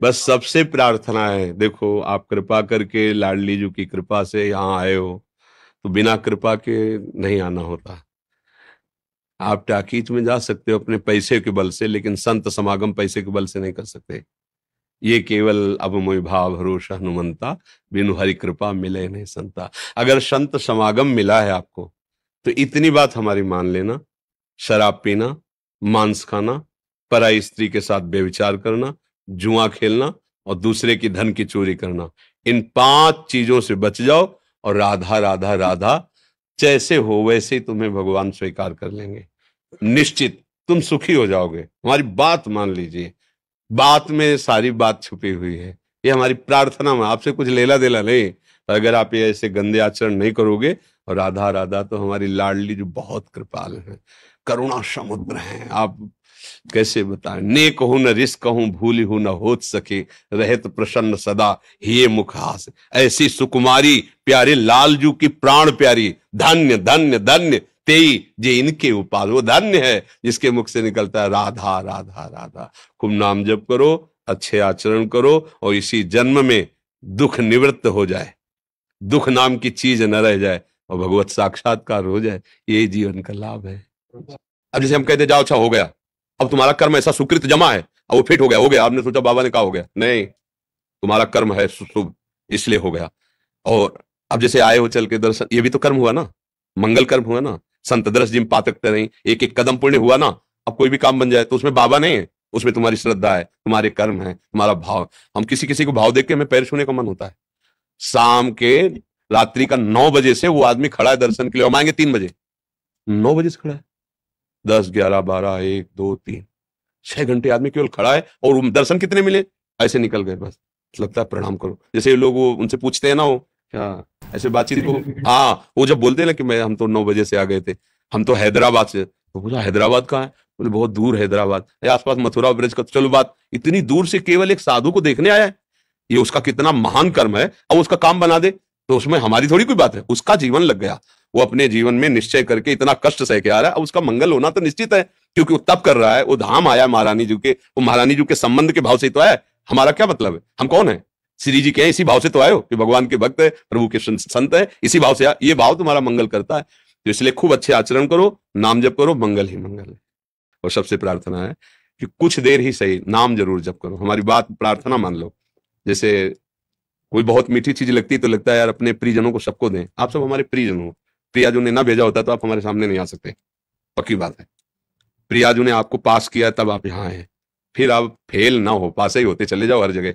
बस सबसे प्रार्थना है देखो आप कृपा करके लाडली जी की कृपा से यहाँ आए हो तो बिना कृपा के नहीं आना होता आप टाकीच में जा सकते हो अपने पैसे के बल से लेकिन संत समागम पैसे के बल से नहीं कर सकते ये केवल अब मोय भाव हरोष हनुमंता बिनु हरि कृपा मिले नहीं संता अगर संत समागम मिला है आपको तो इतनी बात हमारी मान लेना शराब पीना मांस खाना पराई स्त्री के साथ बेविचार करना जुआ खेलना और दूसरे की धन की चोरी करना इन पांच चीजों से बच जाओ और राधा राधा राधा जैसे हो वैसे ही तुम्हें भगवान स्वीकार कर लेंगे निश्चित तुम सुखी हो जाओगे हमारी बात मान लीजिए बात में सारी बात छुपी हुई है ये हमारी प्रार्थना में आपसे कुछ लेला देला नहीं अगर आप ये ऐसे गंदे आचरण नहीं करोगे और राधा राधा तो हमारी लाडली जो बहुत कृपाल है करुणा समुद्र है आप कैसे बताएं नेक हो न रिस्क कहूं भूली हूं न हो सके रहत प्रसन्न सदा हे मुखास ऐसी सुकुमारी प्यारी लालजू की प्राण प्यारी धन्य धन्य धन्य तेई जे इनके उपाल वो धन्य है जिसके मुख से निकलता है राधा राधा राधा खूब नाम जप करो अच्छे आचरण करो और इसी जन्म में दुख निवृत्त हो जाए दुख नाम की चीज न रह जाए और भगवत साक्षात्कार हो जाए ये जीवन का लाभ है अब जैसे हम कहते जाओ अच्छा हो गया अब तुम्हारा कर्म ऐसा सुकृत जमा है अब वो फिट हो गया हो गया आपने सोचा बाबा ने कहा हो गया नहीं तुम्हारा कर्म है शुभ इसलिए हो गया और अब जैसे आए हो चल के दर्शन ये भी तो कर्म हुआ ना मंगल कर्म हुआ ना संत दर्श जिम पातकते नहीं एक एक कदम पुण्य हुआ ना अब कोई भी काम बन जाए तो उसमें बाबा नहीं है उसमें तुम्हारी श्रद्धा है तुम्हारे कर्म है तुम्हारा भाव हम किसी किसी को भाव देख के हमें पैर छूने का मन होता है शाम के रात्रि का नौ बजे से वो आदमी खड़ा है दर्शन के लिए हम आएंगे तीन बजे नौ बजे से खड़ा है दस ग्यारह बारह एक दो तीन छह घंटे आदमी केवल खड़ा है और दर्शन कितने मिले ऐसे निकल गए बस लगता है प्रणाम करो जैसे लोग वो उनसे पूछते हैं ना वो क्या ऐसे बातचीत को हाँ वो जब बोलते हैं ना कि मैं हम तो नौ बजे से आ गए थे हम तो हैदराबाद से तो बोला हैदराबाद कहाँ है बोले बहुत दूर हैदराबाद आसपास मथुरा ब्रिज का चलो बात इतनी दूर से केवल एक साधु को देखने आया है ये उसका कितना महान कर्म है अब उसका काम बना दे तो उसमें हमारी थोड़ी कोई बात है उसका जीवन लग गया वो अपने जीवन में निश्चय करके इतना कष्ट सह के आ रहा है उसका मंगल होना तो निश्चित है क्योंकि वो तप कर रहा है वो धाम आया महारानी जी के वो महारानी जी के संबंध के भाव से तो आया हमारा क्या मतलब है हम कौन है श्री जी कहें इसी भाव से तो आयो कि भगवान के भक्त है प्रभु के संत है इसी भाव से आ, ये भाव तुम्हारा मंगल करता है तो इसलिए खूब अच्छे आचरण करो नाम जप करो मंगल ही मंगल है और सबसे प्रार्थना है कि कुछ देर ही सही नाम जरूर जप करो हमारी बात प्रार्थना मान लो जैसे कोई बहुत मीठी चीज लगती है तो लगता है यार अपने प्रियजनों को सबको दें आप सब हमारे प्रियजन हो प्रियाजू ने ना भेजा होता तो आप हमारे सामने नहीं आ सकते पक्की बात है प्रियाजू ने आपको पास किया तब आप यहाँ आए फिर आप फेल ना हो पास ही होते चले जाओ हर जगह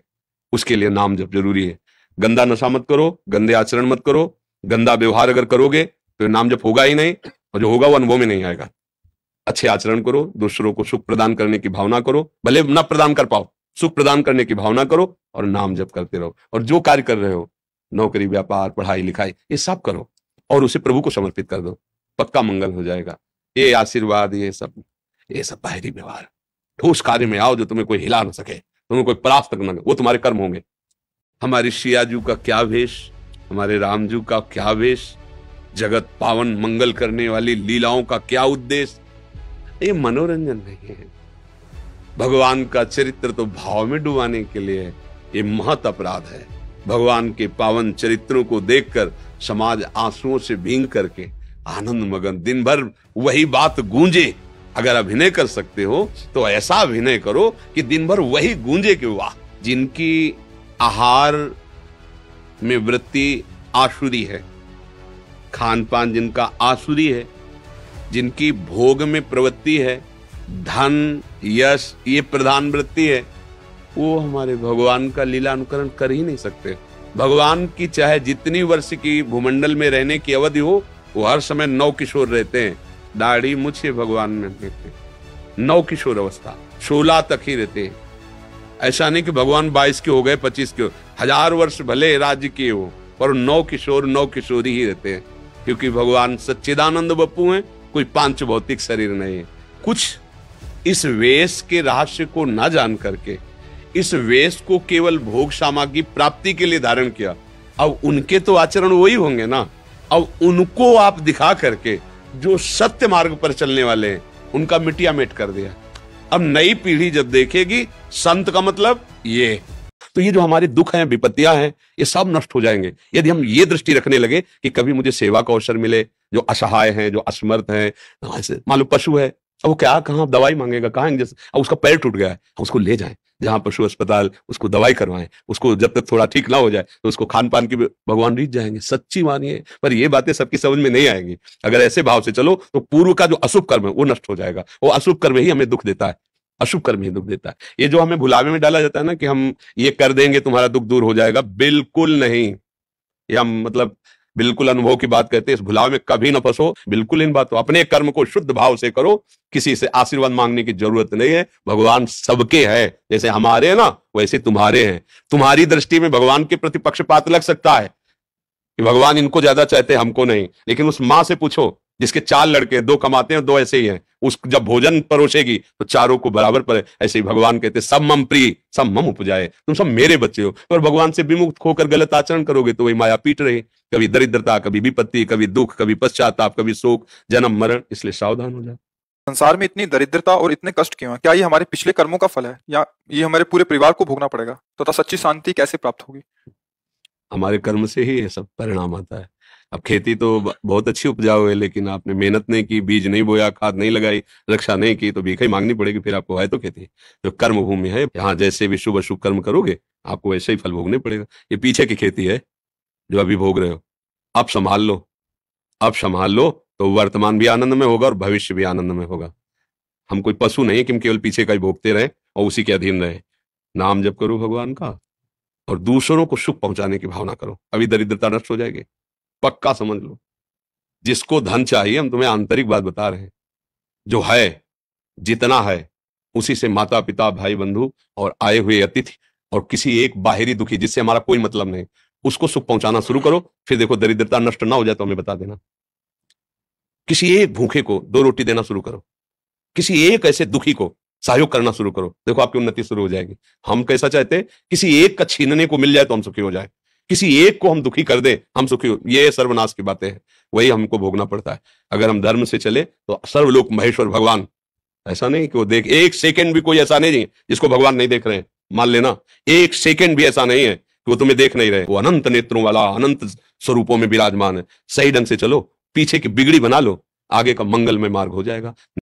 उसके लिए नाम जब जरूरी है गंदा नशा मत करो गंदे आचरण मत करो गंदा व्यवहार अगर करोगे तो नाम जब होगा ही नहीं और जो होगा वो अनुभव में नहीं आएगा अच्छे आचरण करो दूसरों को सुख प्रदान करने की भावना करो भले न प्रदान कर पाओ सुख प्रदान करने की भावना करो और नाम जब करते रहो और जो कार्य कर रहे हो नौकरी व्यापार पढ़ाई लिखाई ये सब करो और उसे प्रभु को समर्पित कर दो पक्का मंगल हो जाएगा ये आशीर्वाद ये सब ये सब बाहरी व्यवहार ठोस कार्य में आओ जो तुम्हें कोई हिला ना सके तुम्हें कोई परास्त न वो तुम्हारे कर्म होंगे हमारे शियाजू का क्या वेश हमारे रामजू का क्या वेश जगत पावन मंगल करने वाली लीलाओं का क्या उद्देश्य ये मनोरंजन नहीं है भगवान का चरित्र तो भाव में डुबाने के लिए ये महत अपराध है भगवान के पावन चरित्रों को देखकर समाज आंसुओं से भींग करके आनंद मगन दिन भर वही बात गूंजे अगर अभिनय कर सकते हो तो ऐसा अभिनय करो कि दिन भर वही गूंजे के वाह जिनकी आहार में वृत्ति आसुरी है खान पान जिनका आसुरी है जिनकी भोग में प्रवृत्ति है धन यश ये प्रधान वृत्ति है वो हमारे भगवान का लीला अनुकरण कर ही नहीं सकते भगवान की चाहे जितनी वर्ष की भूमंडल में रहने की अवधि हो वो हर समय नौ किशोर रहते हैं दाढ़ी मुझे भगवान में रहते नौ किशोर अवस्था सोलह तक ही रहते हैं ऐसा नहीं कि भगवान बाईस के हो गए पच्चीस के हो हजार वर्ष भले राज्य के हो पर नौ किशोर नौ किशोरी ही रहते हैं क्योंकि भगवान सच्चिदानंद बप्पू हैं कोई पांच भौतिक शरीर नहीं है कुछ इस वेश के रहस्य को ना जान करके इस वेश को केवल भोग सामग्री प्राप्ति के लिए धारण किया अब उनके तो आचरण वही होंगे ना अब उनको आप दिखा करके जो सत्य मार्ग पर चलने वाले हैं उनका मिटिया मेट कर दिया अब नई पीढ़ी जब देखेगी संत का मतलब ये तो ये जो हमारे दुख हैं विपत्तियां हैं ये सब नष्ट हो जाएंगे यदि हम ये दृष्टि रखने लगे कि कभी मुझे सेवा का अवसर मिले जो असहाय हैं जो असमर्थ है मान लो पशु है अब वो क्या कहा दवाई मांगेगा कहा उसका पैर टूट गया है उसको ले जाए जहां पशु अस्पताल उसको दवाई करवाएं उसको जब तक थोड़ा ठीक ना हो जाए तो उसको खान पान की भगवान रीत जाएंगे सच्ची मानिए पर ये बातें सबकी समझ में नहीं आएंगी अगर ऐसे भाव से चलो तो पूर्व का जो अशुभ कर्म है वो नष्ट हो जाएगा वो अशुभ कर्म ही हमें दुख देता है अशुभ कर्म ही दुख देता है ये जो हमें भुलावे में डाला जाता है ना कि हम ये कर देंगे तुम्हारा दुख दूर हो जाएगा बिल्कुल नहीं ये हम मतलब बिल्कुल अनुभव की बात कहते हैं इस भुलाव में कभी न फंसो बिल्कुल इन बातों अपने कर्म को शुद्ध भाव से करो किसी से आशीर्वाद मांगने की जरूरत नहीं है भगवान सबके हैं जैसे हमारे हैं ना वैसे तुम्हारे हैं तुम्हारी दृष्टि में भगवान के प्रति पक्षपात लग सकता है कि भगवान इनको ज्यादा चाहते हमको नहीं लेकिन उस माँ से पूछो जिसके चार लड़के दो कमाते हैं दो ऐसे ही हैं उस जब भोजन परोसेगी तो चारों को बराबर पर ऐसे ही भगवान कहते सब मम प्री सब मम उपजाए तुम सब मेरे बच्चे हो पर भगवान से विमुक्त होकर गलत आचरण करोगे तो वही माया पीट रही कभी दरिद्रता कभी विपत्ति कभी दुख कभी पश्चाताप कभी शोक जन्म मरण इसलिए सावधान हो जाए संसार में इतनी दरिद्रता और इतने कष्ट क्यों है क्या ये हमारे पिछले कर्मों का फल है या ये हमारे पूरे परिवार को भोगना पड़ेगा तथा सच्ची शांति कैसे प्राप्त होगी हमारे कर्म से ही ये सब परिणाम आता है अब खेती तो बहुत अच्छी उपजाऊ है लेकिन आपने मेहनत नहीं की बीज नहीं बोया खाद नहीं लगाई रक्षा नहीं की तो भीख ही मांगनी पड़ेगी फिर आपको है तो खेती तो कर्म भूमि है यहाँ जैसे भी शुभ अशुभ कर्म करोगे आपको वैसे ही फल भोगने पड़ेगा ये पीछे की खेती है जो अभी भोग रहे हो अब संभाल लो अब संभाल लो तो वर्तमान भी आनंद में होगा और भविष्य भी आनंद में होगा हम कोई पशु नहीं कि हम केवल पीछे का ही भोगते रहे और उसी के अधीन रहे नाम जब करो भगवान का और दूसरों को सुख पहुंचाने की भावना करो अभी दरिद्रता नष्ट हो जाएगी पक्का समझ लो जिसको धन चाहिए हम तुम्हें आंतरिक बात बता रहे हैं जो है जितना है उसी से माता पिता भाई बंधु और आए हुए अतिथि और किसी एक बाहरी दुखी जिससे हमारा कोई मतलब नहीं उसको सुख पहुंचाना शुरू करो फिर देखो दरिद्रता नष्ट ना हो जाए तो हमें बता देना किसी एक भूखे को दो रोटी देना शुरू करो किसी एक ऐसे दुखी को सहयोग करना शुरू करो देखो आपकी उन्नति शुरू हो जाएगी हम कैसा चाहते किसी एक का छीनने को मिल जाए तो हम सुखी हो जाए किसी एक को हम दुखी कर दे हम सुखी हो ये सर्वनाश की बातें हैं वही हमको भोगना पड़ता है अगर हम धर्म से चले तो सर्वलोक महेश्वर भगवान ऐसा नहीं कि वो देख एक सेकेंड भी कोई ऐसा नहीं जिसको भगवान नहीं देख रहे हैं मान लेना एक सेकेंड भी ऐसा नहीं है कि वो तुम्हें देख नहीं रहे वो अनंत नेत्रों वाला अनंत स्वरूपों में विराजमान है सही ढंग से चलो पीछे की बिगड़ी बना लो आगे का मंगलमय मार्ग हो जाएगा